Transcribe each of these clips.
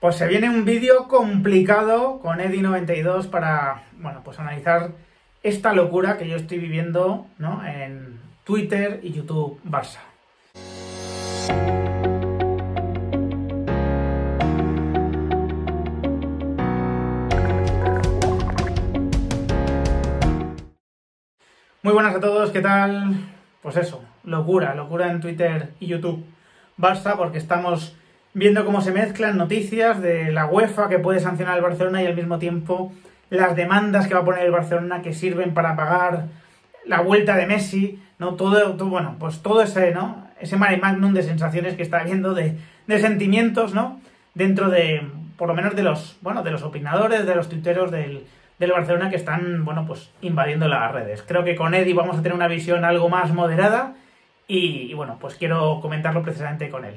Pues se viene un vídeo complicado con Eddy92 para, bueno, pues analizar esta locura que yo estoy viviendo, ¿no? En Twitter y YouTube Barça. Muy buenas a todos, ¿qué tal? Pues eso, locura, locura en Twitter y YouTube Barça porque estamos viendo cómo se mezclan noticias de la UEFA que puede sancionar al Barcelona y al mismo tiempo las demandas que va a poner el Barcelona que sirven para pagar la vuelta de Messi, ¿no? Todo, bueno, pues todo ese, ¿no? Ese mare magnum de sensaciones que está habiendo, de, de sentimientos, ¿no? Dentro de, por lo menos de los, bueno, de los opinadores, de los tuiteros del, del Barcelona que están, bueno, pues invadiendo las redes. Creo que con Eddie vamos a tener una visión algo más moderada y, y bueno, pues quiero comentarlo precisamente con él.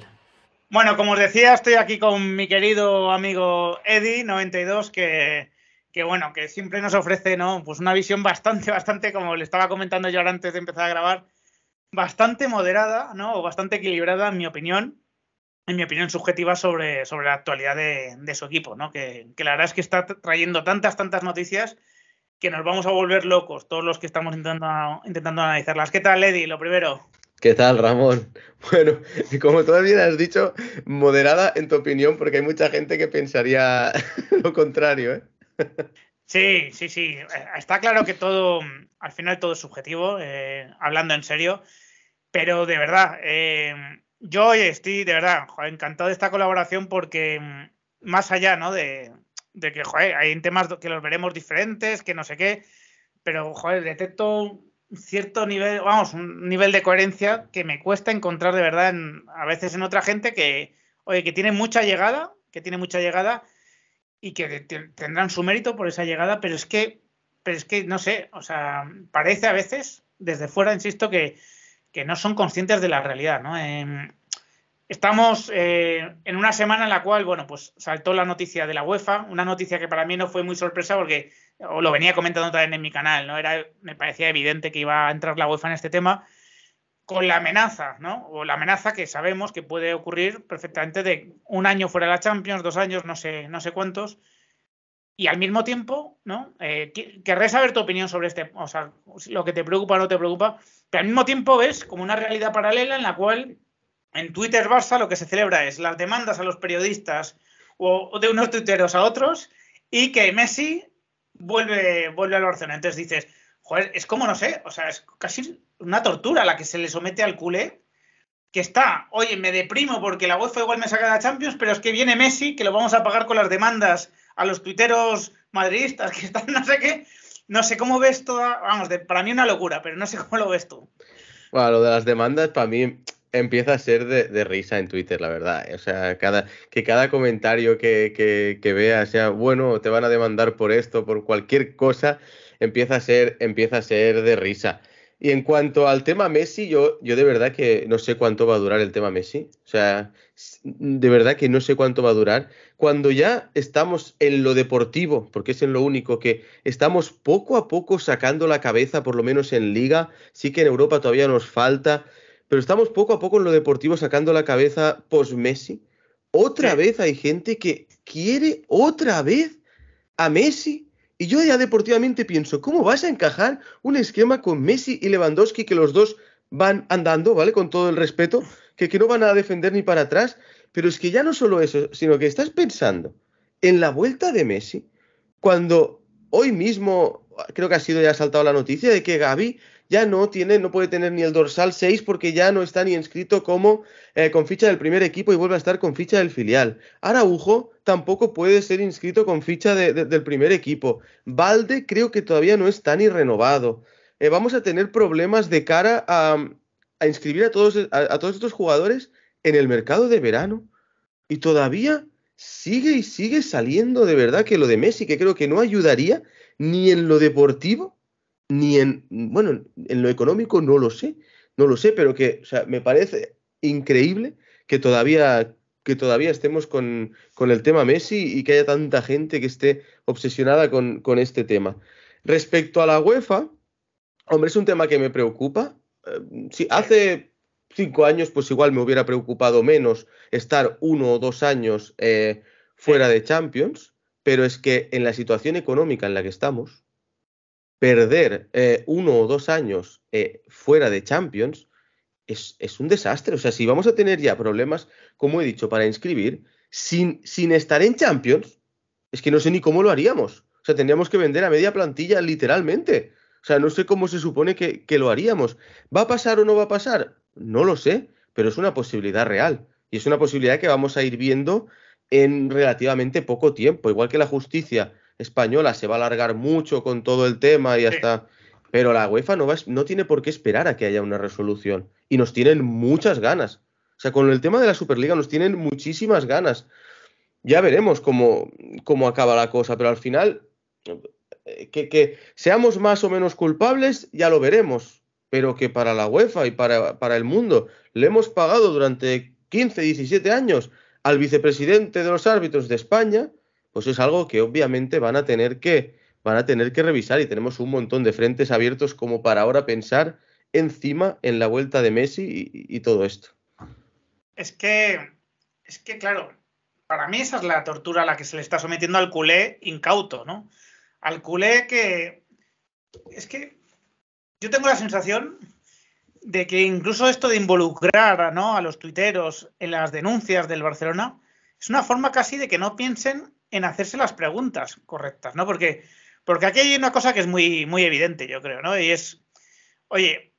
Bueno, como os decía, estoy aquí con mi querido amigo Eddie92, que, que, bueno, que siempre nos ofrece, ¿no? Pues una visión bastante, bastante, como le estaba comentando yo ahora antes de empezar a grabar, bastante moderada, ¿no? O bastante equilibrada, en mi opinión, en mi opinión subjetiva sobre, sobre la actualidad de, su equipo, ¿no? Que, que la verdad es que está trayendo tantas, tantas noticias que nos vamos a volver locos todos los que estamos intentando, intentando analizarlas. ¿Qué tal, Eddie? Lo primero. ¿Qué tal, Ramón? Bueno, como todavía has dicho, moderada en tu opinión, porque hay mucha gente que pensaría lo contrario, ¿eh? Sí, sí, sí. Está claro que todo, al final todo es subjetivo, eh, hablando en serio, pero de verdad, eh, yo estoy de verdad encantado de esta colaboración porque mm, más allá, ¿no? De, de que, joder, hay temas que los veremos diferentes, que no sé qué, pero, joder, detecto cierto nivel, vamos, un nivel de coherencia que me cuesta encontrar de verdad en, a veces en otra gente que, oye, que tiene mucha llegada, que tiene mucha llegada y que tendrán su mérito por esa llegada, pero es que, pero es que no sé, o sea, parece a veces desde fuera, insisto, que, que no son conscientes de la realidad, ¿no? Em, estamos eh, en una semana en la cual, bueno, pues saltó la noticia de la UEFA, una noticia que para mí no fue muy sorpresa porque o lo venía comentando también en mi canal, ¿no? Era, me parecía evidente que iba a entrar la UEFA en este tema con la amenaza, ¿no? O la amenaza que sabemos que puede ocurrir perfectamente de un año fuera de la Champions, dos años, no sé, no sé cuántos. Y al mismo tiempo, ¿no? Eh, querré saber tu opinión sobre este, o sea, lo que te preocupa o no te preocupa, pero al mismo tiempo ves como una realidad paralela en la cual en Twitter Barça lo que se celebra es las demandas a los periodistas o de unos tuiteros a otros y que Messi vuelve, vuelve al Barcelona. Entonces dices, joder, es como, no sé, o sea, es casi una tortura la que se le somete al culé, que está, oye, me deprimo porque la UEFA igual me saca de Champions, pero es que viene Messi, que lo vamos a pagar con las demandas a los tuiteros madridistas que están no sé qué. No sé cómo ves toda, vamos, para mí una locura, pero no sé cómo lo ves tú. Bueno, lo de las demandas para mí empieza a ser de, risa en Twitter, la verdad. Eh. O sea, cada, que cada comentario que, que, que veas sea, bueno, te van a demandar por esto, por cualquier cosa, empieza a ser, empieza a ser de risa. Y en cuanto al tema Messi, yo, yo de verdad que no sé cuánto va a durar el tema Messi. O sea, de verdad que no sé cuánto va a durar. Cuando ya estamos en lo deportivo, porque es en lo único que estamos poco a poco sacando la cabeza, por lo menos en liga, sí que en Europa todavía nos falta pero estamos poco a poco en lo deportivo sacando la cabeza post-Messi. Otra vez hay gente que quiere otra vez a Messi. Y yo ya deportivamente pienso, ¿cómo vas a encajar un esquema con Messi y Lewandowski que los dos van andando, ¿vale? Con todo el respeto, que, que no van a defender ni para atrás. Pero es que ya no solo eso, sino que estás pensando en la vuelta de Messi, cuando hoy mismo creo que ha sido ya saltado la noticia de que Gaby ya no tiene, no puede tener ni el dorsal 6 porque ya no está ni inscrito como eh, con ficha del primer equipo y vuelve a estar con ficha del filial. Araujo tampoco puede ser inscrito con ficha del primer equipo. Valde creo que todavía no está ni renovado. Eh, vamos a tener problemas de cara a, inscribir a todos, a todos estos jugadores en el mercado de verano. Y todavía sigue y sigue saliendo de verdad que lo de Messi, que creo que no ayudaría ni en lo deportivo ni en, bueno, en lo económico no lo sé, no lo sé, pero que, me parece increíble que todavía, que todavía estemos con, con el tema Messi y que haya tanta gente que esté obsesionada con, con este tema. Respecto a la UEFA, hombre, es un tema que me preocupa. Eh, si hace cinco años, pues igual me hubiera preocupado menos estar uno o dos años eh, fuera de Champions, pero es que en la situación económica en la que estamos, perder eh, uno o dos años eh, fuera de Champions es, un desastre. O sea, si vamos a tener ya problemas, como he dicho, para inscribir, sin, estar en Champions, es que no sé ni cómo lo haríamos. O sea, tendríamos que vender a media plantilla literalmente. O sea, no sé cómo se supone que lo haríamos. ¿Va a pasar o no va a pasar? No lo sé, pero es una posibilidad real. Y es una posibilidad que vamos a ir viendo en relativamente poco tiempo. Igual que la justicia española se va a alargar mucho con todo el tema y hasta... Pero la UEFA no, no tiene por qué esperar a que haya una resolución. Y nos tienen muchas ganas. O sea, con el tema de la Superliga nos tienen muchísimas ganas. Ya veremos cómo, cómo acaba la cosa, pero al final, eh, que, seamos más o menos culpables, ya lo veremos. Pero que para la UEFA y para, para el mundo le hemos pagado durante 15, 17 años al vicepresidente de los árbitros de España, pues es algo que obviamente van a tener que, van a tener que revisar y tenemos un montón de frentes abiertos como para ahora pensar encima en la vuelta de Messi y, todo esto. Es que, es que claro, para mí esa es la tortura a la que se le está sometiendo al culé incauto, ¿no? Al culé que, es que yo tengo la sensación de que incluso esto de involucrar ¿no? a los tuiteros en las denuncias del Barcelona es una forma casi de que no piensen en hacerse las preguntas correctas, ¿no? Porque, porque aquí hay una cosa que es muy, muy evidente, yo creo, ¿no? Y es, oye,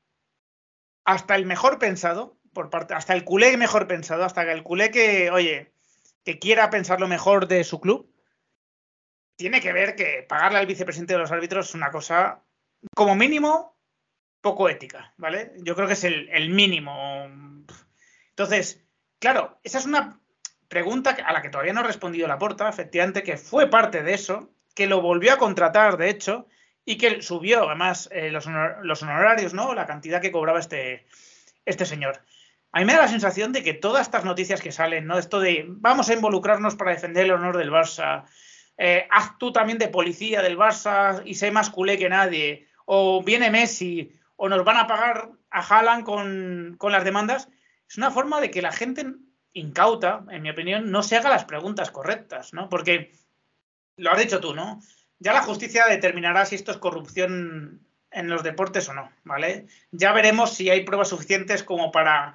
hasta el mejor pensado, por parte, hasta el culé mejor pensado, hasta el culé que, oye, que quiera pensar lo mejor de su club, tiene que ver que pagarle al vicepresidente de los árbitros es una cosa, como mínimo, poco ética, ¿vale? Yo creo que es el, el mínimo. Entonces, claro, esa es una pregunta a la que todavía no ha respondido porta, efectivamente, que fue parte de eso, que lo volvió a contratar, de hecho, y que subió además eh, los, honorarios, ¿no? La cantidad que cobraba este, este señor. A mí me da la sensación de que todas estas noticias que salen, ¿no? Esto de vamos a involucrarnos para defender el honor del Barça, eh, haz tú también de policía del Barça y sé más culé que nadie, o viene Messi, o nos van a pagar a Haaland con, con las demandas, es una forma de que la gente incauta, en mi opinión, no se haga las preguntas correctas, ¿no? Porque lo has dicho tú, ¿no? Ya la justicia determinará si esto es corrupción en los deportes o no, ¿vale? Ya veremos si hay pruebas suficientes como para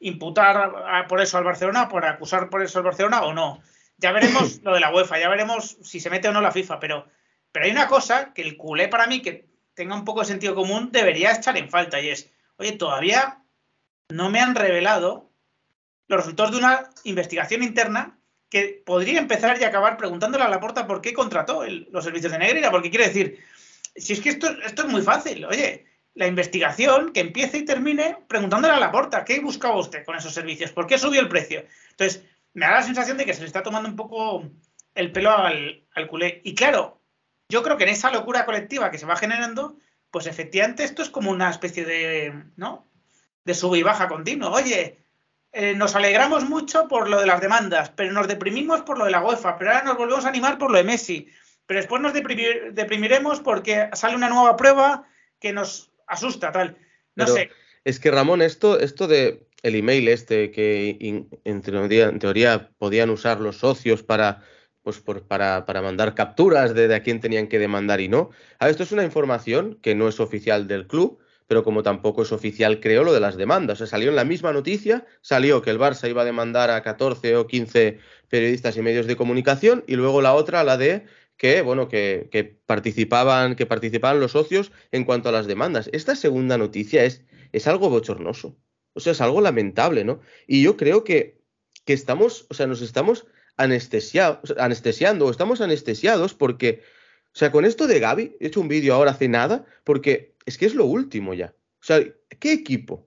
imputar por eso al Barcelona, por acusar por eso al Barcelona o no. Ya veremos lo de la UEFA, ya veremos si se mete o no la FIFA, pero, pero hay una cosa que el culé para mí que tenga un poco de sentido común debería echar en falta y es, oye, todavía no me han revelado los resultados de una investigación interna que podría empezar y acabar preguntándole a la porta por qué contrató los servicios de Negreira, porque quiere decir, si es que esto, esto es muy fácil, oye, la investigación que empiece y termine preguntándole a la porta, ¿qué buscaba usted con esos servicios? ¿Por qué subió el precio? Entonces, me da la sensación de que se le está tomando un poco el pelo al, al culé. Y claro, yo creo que en esa locura colectiva que se va generando, pues efectivamente esto es como una especie de, ¿no? De sub y baja continuo. Oye, eh, nos alegramos mucho por lo de las demandas, pero nos deprimimos por lo de la UEFA, pero ahora nos volvemos a animar por lo de Messi, pero después nos deprimiremos porque sale una nueva prueba que nos asusta, tal. No sé. Es que Ramón, esto, esto de el email este que en, teoría, podían usar los socios para pues para, mandar capturas de, a quién tenían que demandar y no. A esto es una información que no es oficial del club, pero como tampoco es oficial, creo, lo de las demandas. O sea, salió en la misma noticia, salió que el Barça iba a demandar a 14 o 15 periodistas y medios de comunicación, y luego la otra, la de que, bueno, que, participaban, que participaban los socios en cuanto a las demandas. Esta segunda noticia es, es algo bochornoso. O sea, es algo lamentable, ¿no? Y yo creo que, estamos, o sea, nos estamos anestesiando, o estamos anestesiados porque, o sea, con esto de Gaby, he hecho un vídeo ahora hace nada, porque es que es lo último ya. O sea, ¿qué equipo?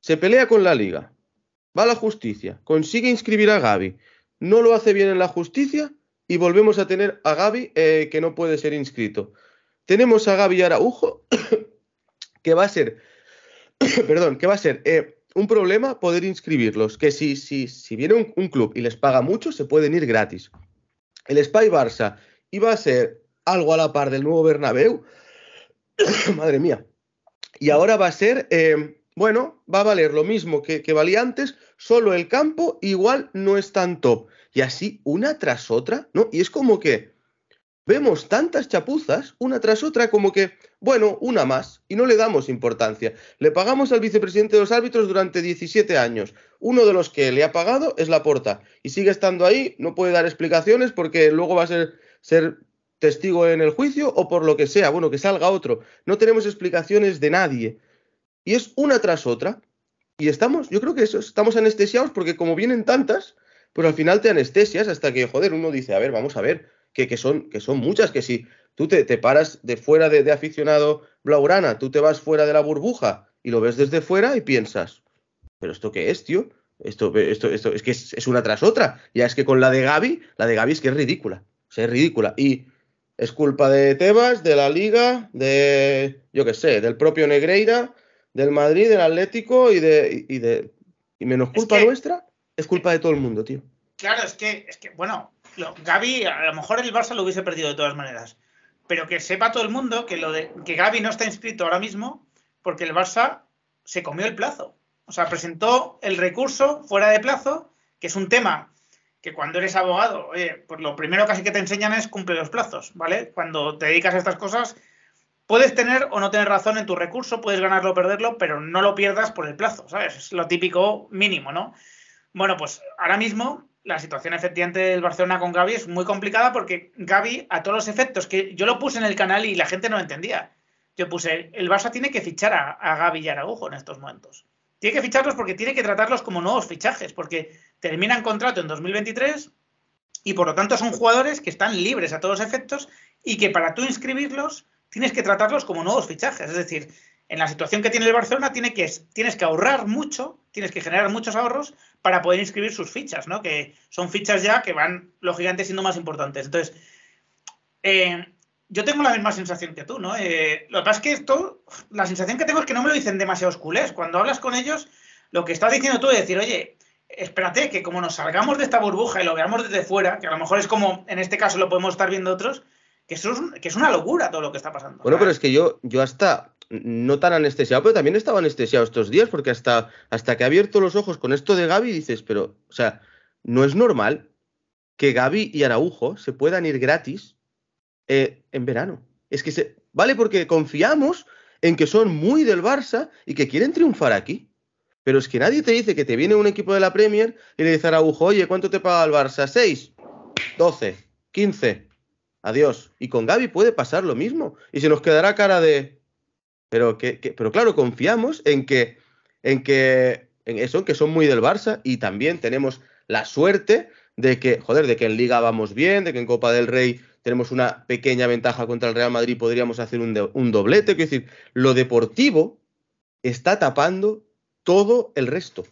Se pelea con la liga, va a la justicia, consigue inscribir a Gaby, no lo hace bien en la justicia y volvemos a tener a Gaby eh, que no puede ser inscrito. Tenemos a Gaby Araujo que va a ser, perdón, que va a ser eh, un problema poder inscribirlos, que si, si, si viene un, un, club y les paga mucho, se pueden ir gratis. El Spy Barça iba a ser algo a la par del nuevo Bernabéu, Madre mía. Y ahora va a ser, eh, bueno, va a valer lo mismo que, que valía antes, solo el campo igual no es tan top. Y así una tras otra, ¿no? Y es como que vemos tantas chapuzas, una tras otra, como que, bueno, una más, y no le damos importancia. Le pagamos al vicepresidente de los árbitros durante 17 años. Uno de los que le ha pagado es la porta, y sigue estando ahí, no puede dar explicaciones porque luego va a ser, ser testigo en el juicio o por lo que sea, bueno, que salga otro. No tenemos explicaciones de nadie. Y es una tras otra. Y estamos, yo creo que eso, estamos anestesiados porque como vienen tantas, pues al final te anestesias hasta que, joder, uno dice, a ver, vamos a ver, que, son, que son muchas, que si tú te, paras de fuera de, aficionado blaurana, tú te vas fuera de la burbuja y lo ves desde fuera y piensas, pero esto qué es, tío? Esto, esto, esto es que es, es una tras otra. Ya es que con la de Gaby, la de Gaby es que es ridícula. O sea, es ridícula. Y es culpa de Tebas, de la Liga, de, yo qué sé, del propio Negreira, del Madrid, del Atlético y de... Y, de, menos culpa nuestra, es culpa de todo el mundo, tío. Claro, es que, es que bueno, Gaby, a lo mejor el Barça lo hubiese perdido de todas maneras, pero que sepa todo el mundo que, lo de, que Gaby no está inscrito ahora mismo porque el Barça se comió el plazo. O sea, presentó el recurso fuera de plazo, que es un tema que cuando eres abogado, oye, pues lo primero casi que te enseñan es cumple los plazos, ¿vale? Cuando te dedicas a estas cosas, puedes tener o no tener razón en tu recurso, puedes ganarlo o perderlo, pero no lo pierdas por el plazo, ¿sabes? Es lo típico mínimo, ¿no? Bueno, pues ahora mismo la situación efectivamente del Barcelona con Gaby es muy complicada porque Gaby, a todos los efectos, que yo lo puse en el canal y la gente no lo entendía. Yo puse, el Barça tiene que fichar a, a Gaby y en estos momentos. Tiene que ficharlos porque tiene que tratarlos como nuevos fichajes, porque terminan contrato en 2023 y por lo tanto son jugadores que están libres a todos los efectos y que para tú inscribirlos tienes que tratarlos como nuevos fichajes. Es decir, en la situación que tiene el Barcelona tienes que ahorrar mucho, tienes que generar muchos ahorros para poder inscribir sus fichas, ¿no? Que son fichas ya que van, los gigantes siendo más importantes. Entonces, eh, yo tengo la misma sensación que tú, ¿no? Eh, lo que pasa es que esto, la sensación que tengo es que no me lo dicen demasiados culés. Cuando hablas con ellos, lo que estás diciendo tú es decir, oye, espérate, que como nos salgamos de esta burbuja y lo veamos desde fuera, que a lo mejor es como en este caso lo podemos estar viendo otros, que, eso es, que es una locura todo lo que está pasando. Bueno, pero es que yo, yo hasta no tan anestesiado, pero también estaba anestesiado estos días, porque hasta, hasta que he abierto los ojos con esto de Gaby, dices, pero, o sea, no es normal que Gaby y Araujo se puedan ir gratis eh, en verano. Es que se. Vale, porque confiamos en que son muy del Barça y que quieren triunfar aquí. Pero es que nadie te dice que te viene un equipo de la Premier y le dice a Araujo, oye, ¿cuánto te paga el Barça? ¿6? 12, 15. Adiós. Y con Gaby puede pasar lo mismo. Y se nos quedará cara de. Pero, que, Pero claro, confiamos en que. En que. En eso, que son muy del Barça. Y también tenemos la suerte de que, joder, de que en Liga vamos bien, de que en Copa del Rey tenemos una pequeña ventaja contra el Real Madrid, podríamos hacer un, doblete. Quiero decir, lo deportivo está tapando todo el resto.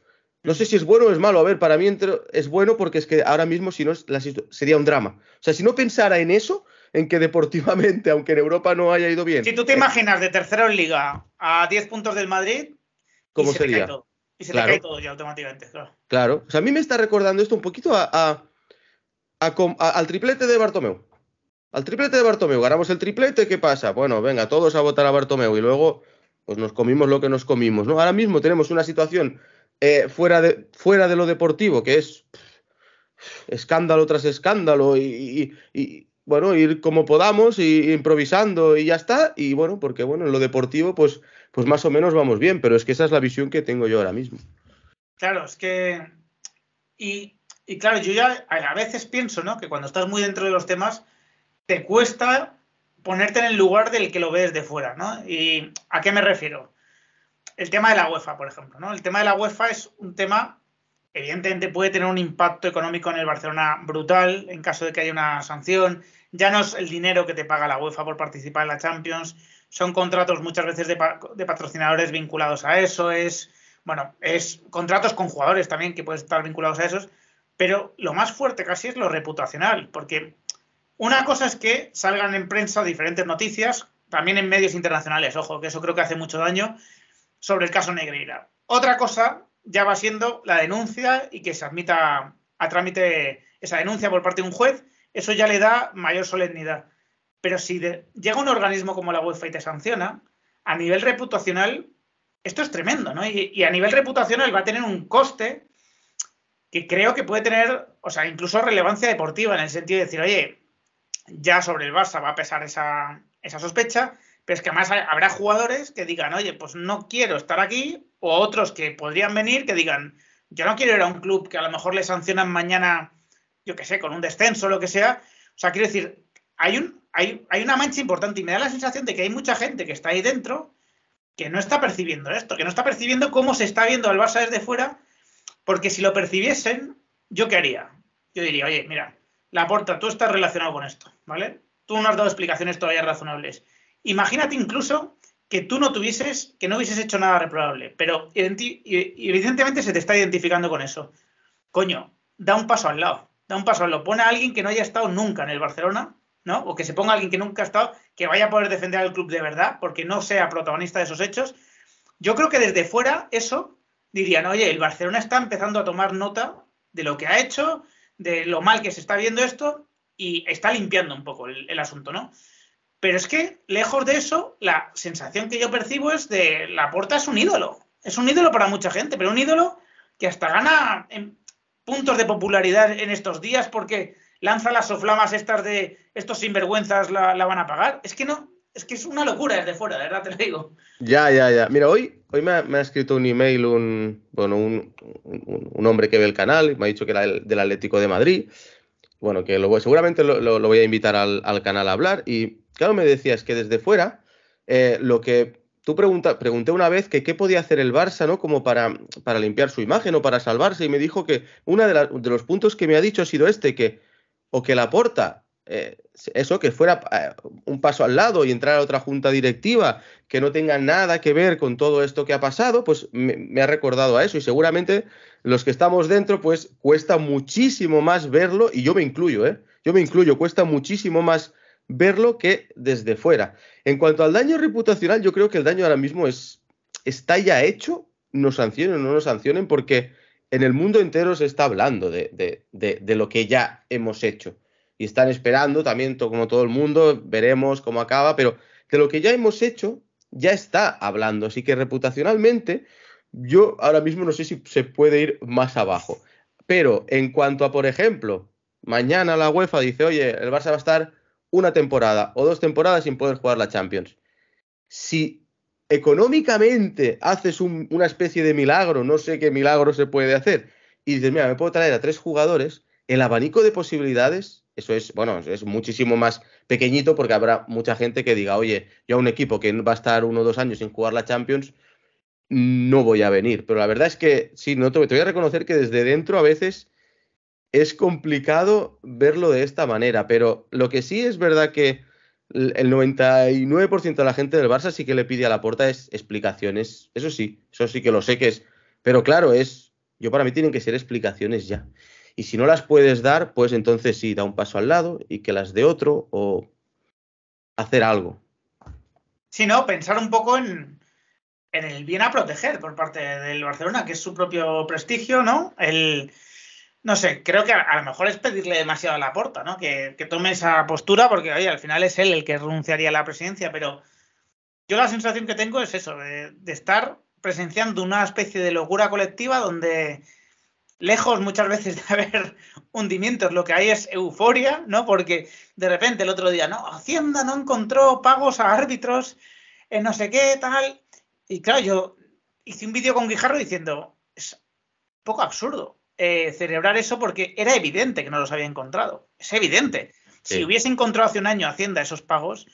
No sé si es bueno o es malo. A ver, para mí es bueno porque es que ahora mismo, si no, sería un drama. O sea, si no pensara en eso, en que deportivamente, aunque en Europa no haya ido bien. Si tú te eh, imaginas de tercera en liga a 10 puntos del Madrid, ¿cómo sería? Y se claro. cae todo ya automáticamente, claro. O sea, a mí me está recordando esto un poquito al triplete de Bartomeu al triplete de Bartomeu, ganamos el triplete, ¿qué pasa? Bueno, venga, todos a votar a Bartomeu y luego pues nos comimos lo que nos comimos, ¿no? Ahora mismo tenemos una situación eh, fuera, de, fuera de lo deportivo que es escándalo tras escándalo y, bueno, ir como podamos y, improvisando y ya está. Y bueno, porque bueno, en lo deportivo pues, pues más o menos vamos bien, pero es que esa es la visión que tengo yo ahora mismo. Claro, es que... Y, y claro, yo ya a veces pienso, ¿no? Que cuando estás muy dentro de los temas te cuesta ponerte en el lugar del que lo ves de fuera, ¿no? ¿Y a qué me refiero? El tema de la UEFA, por ejemplo, ¿no? El tema de la UEFA es un tema, evidentemente puede tener un impacto económico en el Barcelona brutal en caso de que haya una sanción. Ya no es el dinero que te paga la UEFA por participar en la Champions, son contratos muchas veces de, patrocinadores vinculados a eso, es, bueno, es contratos con jugadores también que pueden estar vinculados a esos, pero lo más fuerte casi es lo reputacional, porque una cosa es que salgan en prensa diferentes noticias, también en medios internacionales, ojo, que eso creo que hace mucho daño, sobre el caso Negreira. Otra cosa ya va siendo la denuncia y que se admita a trámite esa denuncia por parte de un juez, eso ya le da mayor solemnidad. Pero si llega un organismo como la UEFA y te sanciona, a nivel reputacional, esto es tremendo, ¿no? Y, y, a nivel reputacional va a tener un coste que creo que puede tener, o sea, incluso relevancia deportiva, en el sentido de decir, oye, ya sobre el Barça va a pesar esa, esa sospecha, pero es que además habrá jugadores que digan, oye, pues no quiero estar aquí, o otros que podrían venir que digan, yo no quiero ir a un club que a lo mejor le sancionan mañana, yo qué sé, con un descenso o lo que sea. O sea, quiero decir, hay, un, hay, hay una mancha importante y me da la sensación de que hay mucha gente que está ahí dentro que no está percibiendo esto, que no está percibiendo cómo se está viendo al Barça desde fuera, porque si lo percibiesen, yo qué haría. Yo diría, oye, mira, la porta, tú estás relacionado con esto, ¿vale? Tú no has dado explicaciones todavía razonables. Imagínate incluso que tú no tuvieses, que no hubieses hecho nada reprobable, pero evidentemente se te está identificando con eso. Coño, da un paso al lado, da un paso al lado. Pone a alguien que no haya estado nunca en el Barcelona, ¿no? O que se ponga a alguien que nunca ha estado, que vaya a poder defender al club de verdad, porque no sea protagonista de esos hechos. Yo creo que desde fuera eso dirían, oye, el Barcelona está empezando a tomar nota de lo que ha hecho, de lo mal que se está viendo esto y está limpiando un poco el, asunto, ¿no? Pero es que, lejos de eso, la sensación que yo percibo es de la porta es un ídolo. Es un ídolo para mucha gente, pero un ídolo que hasta gana en puntos de popularidad en estos días porque lanza las soflamas estas de estos sinvergüenzas la, la van a pagar. Es que no, es que es una locura desde fuera, de verdad te lo digo. Ya, ya, ya. Mira, hoy hoy me ha, escrito un email un, bueno, un, hombre que ve el canal, me ha dicho que era el, del Atlético de Madrid. Bueno, que lo, seguramente lo, voy a invitar al, canal a hablar. Y claro, me decías que desde fuera, eh, lo que tú pregunta, pregunté una vez que qué podía hacer el Barça, ¿no? Como para, para limpiar su imagen o para salvarse. Y me dijo que uno de, de, los puntos que me ha dicho ha sido este, que o que la porta eh, eso que fuera eh, un paso al lado y entrar a otra junta directiva que no tenga nada que ver con todo esto que ha pasado, pues me, ha recordado a eso y seguramente los que estamos dentro, pues cuesta muchísimo más verlo y yo me incluyo, ¿eh? Yo me incluyo, cuesta muchísimo más verlo que desde fuera. En cuanto al daño reputacional, yo creo que el daño ahora mismo es está ya hecho, nos sancionen o no nos sancionen, porque en el mundo entero se está hablando de lo que ya hemos hecho y están esperando también, como todo el mundo, veremos cómo acaba, pero de lo que ya hemos hecho, ya está hablando. Así que reputacionalmente, yo ahora mismo no sé si se puede ir más abajo. Pero en cuanto a, por ejemplo, mañana la UEFA dice, oye, el Barça va a estar una temporada o dos temporadas sin poder jugar la Champions. Si económicamente haces una especie de milagro, no sé qué milagro se puede hacer, y dices, mira, me puedo traer a tres jugadores, el abanico de posibilidades, eso es, bueno, es muchísimo más pequeñito porque habrá mucha gente que diga, oye, yo a un equipo que va a estar uno o dos años sin jugar la Champions, no voy a venir. Pero la verdad es que sí, no te, te voy a reconocer que desde dentro a veces es complicado verlo de esta manera, pero lo que sí es verdad que el 99% de la gente del Barça sí que le pide a la puerta es explicaciones. Eso sí, eso sí que lo sé que es. Pero claro, es. Yo para mí tienen que ser explicaciones ya. Y si no las puedes dar, pues entonces sí, da un paso al lado y que las dé otro o hacer algo. Sí, no, pensar un poco en, el bien a proteger por parte del Barcelona, que es su propio prestigio, ¿no? El, no sé, creo que a, lo mejor es pedirle demasiado a la porta, ¿no? Que, tome esa postura, porque oye, al final es él el que renunciaría a la presidencia, pero yo la sensación que tengo es eso, de estar presenciando una especie de locura colectiva donde lejos muchas veces de haber hundimientos, lo que hay es euforia, ¿no? Porque de repente el otro día, no, Hacienda no encontró pagos a árbitros en no sé qué, tal. Y claro, yo hice un vídeo con Guijarro diciendo, es poco absurdo eh, celebrar eso porque era evidente que no los había encontrado. Es evidente. Si hubiese encontrado hace un año Hacienda esos pagos,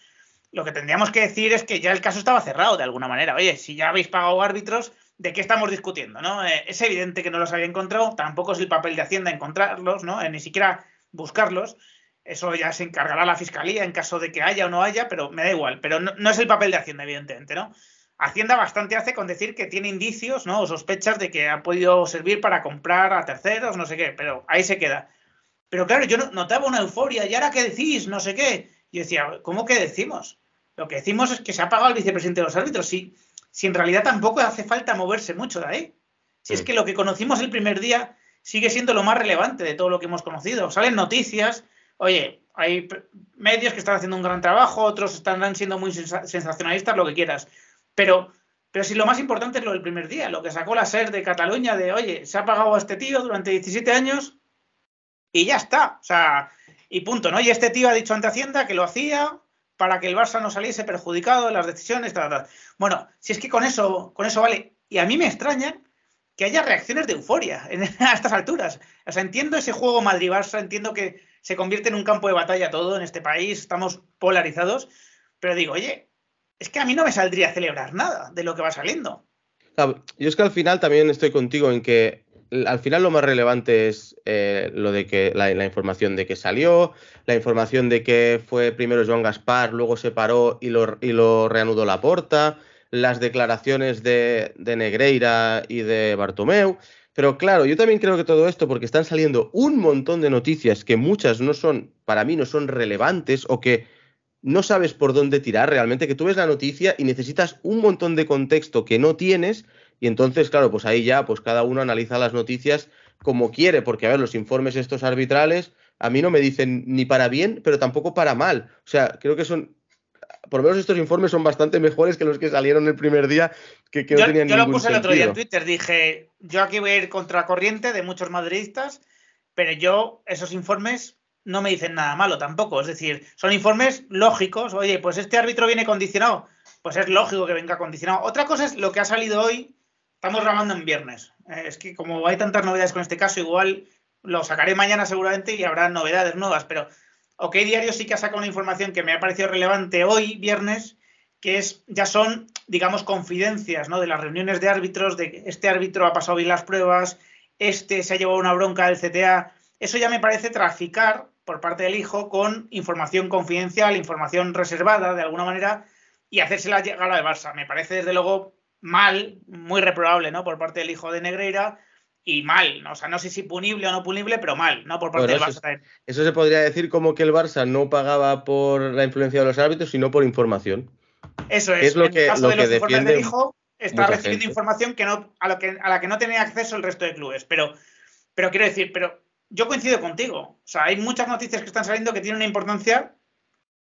lo que tendríamos que decir es que ya el caso estaba cerrado de alguna manera. Oye, si ya habéis pagado árbitros, de qué estamos discutiendo, ¿no? Eh, es evidente que no los había encontrado, tampoco es el papel de Hacienda encontrarlos, ¿no? Eh, ni siquiera buscarlos. Eso ya se encargará la fiscalía en caso de que haya o no haya, pero me da igual. Pero no, es el papel de Hacienda, evidentemente, ¿no? Hacienda bastante hace con decir que tiene indicios, ¿no? O sospechas de que ha podido servir para comprar a terceros, no sé qué, pero ahí se queda. Pero claro, yo notaba una euforia, ¿y ahora qué decís? No sé qué. Yo decía, ¿cómo que decimos? Lo que decimos es que se ha pagado al vicepresidente de los árbitros. sí si en realidad tampoco hace falta moverse mucho de ahí. Si es que lo que conocimos el primer día sigue siendo lo más relevante de todo lo que hemos conocido. Salen noticias, oye, hay medios que están haciendo un gran trabajo, otros están siendo muy sensacionalistas, lo que quieras. Pero, pero si lo más importante es lo del primer día, lo que sacó la SER de Cataluña de, oye, se ha pagado a este tío durante 17 años y ya está. O sea, y punto, ¿no? Y este tío ha dicho ante Hacienda que lo hacía, para que el Barça no saliese perjudicado en las decisiones, tal, Bueno, si es que con eso, con eso vale. Y a mí me extraña que haya reacciones de euforia en, a estas alturas. O sea, entiendo ese juego Madrid-Barça, entiendo que se convierte en un campo de batalla todo en este país, estamos polarizados, pero digo, oye, es que a mí no me saldría a celebrar nada de lo que va saliendo. yo es que al final también estoy contigo en que al final lo más relevante es eh, lo de que la, información de que salió, la información de que fue primero Joan Gaspar, luego se paró y lo, y lo reanudó la porta, las declaraciones de, de Negreira y de Bartomeu. Pero claro, yo también creo que todo esto, porque están saliendo un montón de noticias que muchas no son, para mí no son relevantes o que no sabes por dónde tirar realmente, que tú ves la noticia y necesitas un montón de contexto que no tienes y entonces, claro, pues ahí ya, pues cada uno analiza las noticias como quiere, porque a ver, los informes estos arbitrales a mí no me dicen ni para bien, pero tampoco para mal. O sea, creo que son, por lo menos estos informes son bastante mejores que los que salieron el primer día, que, que no tenían Yo lo puse el otro día en Twitter, dije, yo aquí voy a ir contracorriente de muchos madridistas, pero yo esos informes no me dicen nada malo tampoco. Es decir, son informes lógicos. Oye, pues este árbitro viene condicionado. Pues es lógico que venga condicionado. Otra cosa es lo que ha salido hoy Estamos grabando en viernes. Eh, es que como hay tantas novedades con este caso, igual lo sacaré mañana seguramente y habrá novedades nuevas. Pero OK Diario sí que ha sacado una información que me ha parecido relevante hoy, viernes, que es ya son, digamos, confidencias ¿no? de las reuniones de árbitros, de este árbitro ha pasado bien las pruebas, este se ha llevado una bronca del CTA. Eso ya me parece traficar por parte del hijo con información confidencial, información reservada de alguna manera y hacérsela llegar de Barça. Me parece desde luego mal, muy reprobable, ¿no? Por parte del hijo de Negreira y mal, ¿no? o sea, no sé si punible o no punible, pero mal, ¿no? Por parte del Barça. Eso se podría decir como que el Barça no pagaba por la influencia de los árbitros, sino por información. Eso es. es lo en que, caso lo de los que informes el hijo, está recibiendo información que no, a, lo que, a la que no tenía acceso el resto de clubes. Pero, pero quiero decir, pero yo coincido contigo. O sea, hay muchas noticias que están saliendo que tienen una importancia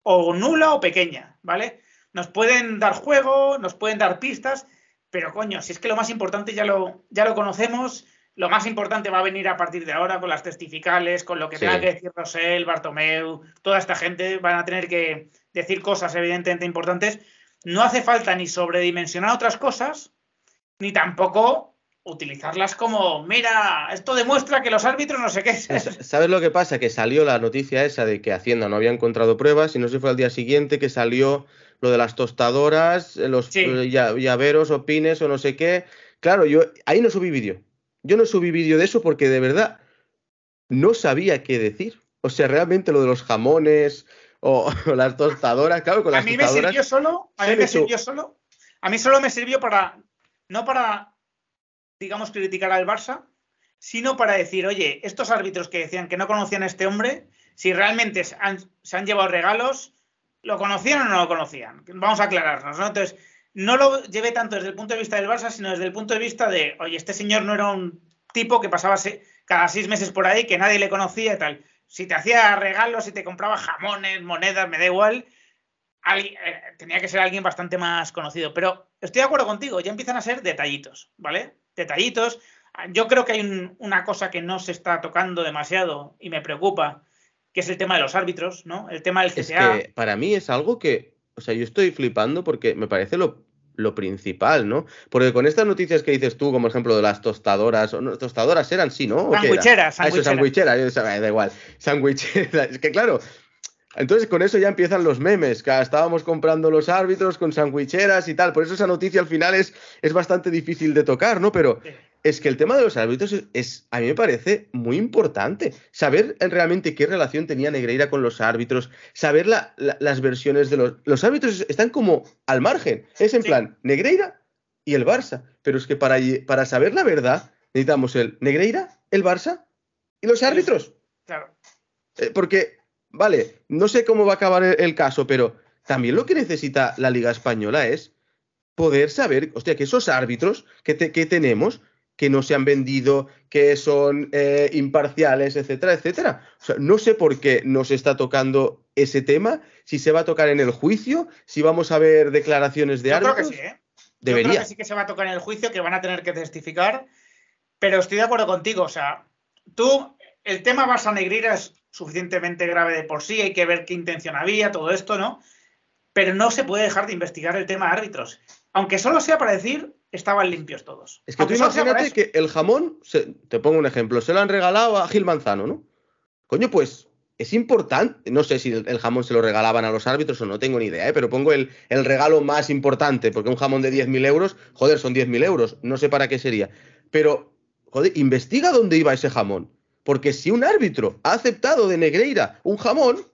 o nula o pequeña, ¿vale? Nos pueden dar juego, nos pueden dar pistas, pero coño, si es que lo más importante ya lo, ya lo conocemos, lo más importante va a venir a partir de ahora con las testificales, con lo que tenga que decir Rosel, Bartomeu, toda esta gente van a tener que decir cosas evidentemente importantes. No hace falta ni sobredimensionar otras cosas, ni tampoco utilizarlas como, mira, esto demuestra que los árbitros no sé qué. ¿Sabes lo que pasa? Que salió la noticia esa de que Hacienda no había encontrado pruebas y no sé fue al día siguiente que salió lo de las tostadoras, eh, los eh, llaveros o pines o no sé qué. Claro, yo ahí no subí vídeo. Yo no subí vídeo de eso porque de verdad no sabía qué decir. O sea, realmente lo de los jamones o, las tostadoras, claro, con las a mí Me sirvió solo, a mí me sirvió solo. A mí solo me sirvió para, no para, digamos, criticar al Barça, sino para decir, oye, estos árbitros que decían que no conocían a este hombre, si realmente se han llevado regalos, ¿Lo conocían o no lo conocían? Vamos a aclararnos, ¿no? Entonces, no lo llevé tanto desde el punto de vista del Barça, sino desde el punto de vista de, oye, este señor no era un tipo que pasaba cada seis meses por ahí, que nadie le conocía y tal. Si te hacía regalos, si te compraba jamones, monedas, me da igual. Eh, tenía que ser alguien bastante más conocido. Pero estoy de acuerdo contigo, ya empiezan a ser detallitos, ¿vale? Detallitos. Yo creo que hay una cosa que no se está tocando demasiado y me preocupa, que es el tema de los árbitros, ¿no? El tema del que Es que para mí es algo que, o sea, yo estoy flipando porque me parece lo, lo principal, ¿no? Porque con estas noticias que dices tú, como ejemplo de las tostadoras, o no, tostadoras eran, sí, ¿no? Sandwicheras, ah, Eso, sandwicheras, ah, da igual. Sandwicheras, es que claro. Entonces con eso ya empiezan los memes, que estábamos comprando los árbitros con sandwicheras y tal, por eso esa noticia al final es, es bastante difícil de tocar, ¿no? Pero es que el tema de los árbitros es, a mí me parece muy importante. Saber realmente qué relación tenía Negreira con los árbitros, saber la, las versiones de los... Los árbitros están como al margen. Es en plan, Negreira y el Barça. Pero es que para, para saber la verdad necesitamos el Negreira, el Barça y los árbitros. Claro. Eh, porque, vale, no sé cómo va a acabar el, caso, pero también lo que necesita la Liga Española es poder saber, hostia, que esos árbitros que, que tenemos que no se han vendido, que son eh, imparciales, etcétera, etcétera. no sé por qué nos está tocando ese tema, si se va a tocar en el juicio, si vamos a ver declaraciones de árbitros. Yo creo que sí, ¿eh? Debería. creo que sí que se va a tocar en el juicio, que van a tener que testificar, pero estoy de acuerdo contigo, o sea, tú, el tema vas a negrir es suficientemente grave de por sí, hay que ver qué intención había, todo esto, ¿no? Pero no se puede dejar de investigar el tema de árbitros, aunque solo sea para decir estaban limpios todos. Es que tú imagínate que el jamón, te pongo un ejemplo, se lo han regalado a Gil Manzano, ¿no? Coño, pues es importante, no sé si el, jamón se lo regalaban a los árbitros o no, tengo ni idea, ¿eh? pero pongo el, el regalo más importante, porque un jamón de 10.000 euros, joder, son 10.000 euros, no sé para qué sería. Pero, joder, investiga dónde iba ese jamón, porque si un árbitro ha aceptado de Negreira un jamón,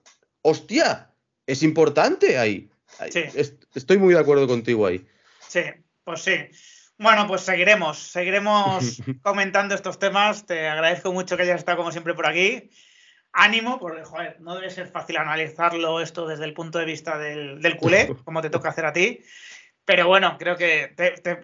hostia, es importante ahí. Estoy muy de acuerdo contigo ahí. Sí, pues sí. Bueno, pues seguiremos, seguiremos comentando estos temas. Te agradezco mucho que hayas estado como siempre por aquí. Ánimo, porque joder, no debe ser fácil analizarlo esto desde el punto de vista del, culé, como te toca hacer a ti. Pero bueno, creo que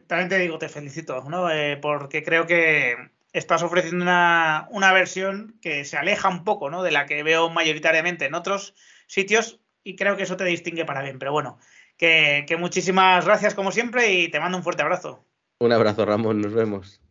también te digo, te felicito, ¿no? Eh, porque creo que estás ofreciendo una, una, versión que se aleja un poco, ¿no? De la que veo mayoritariamente en otros sitios y creo que eso te distingue para bien. Pero bueno, que, muchísimas gracias como siempre y te mando un fuerte abrazo. Un abrazo, Ramón, nos vemos.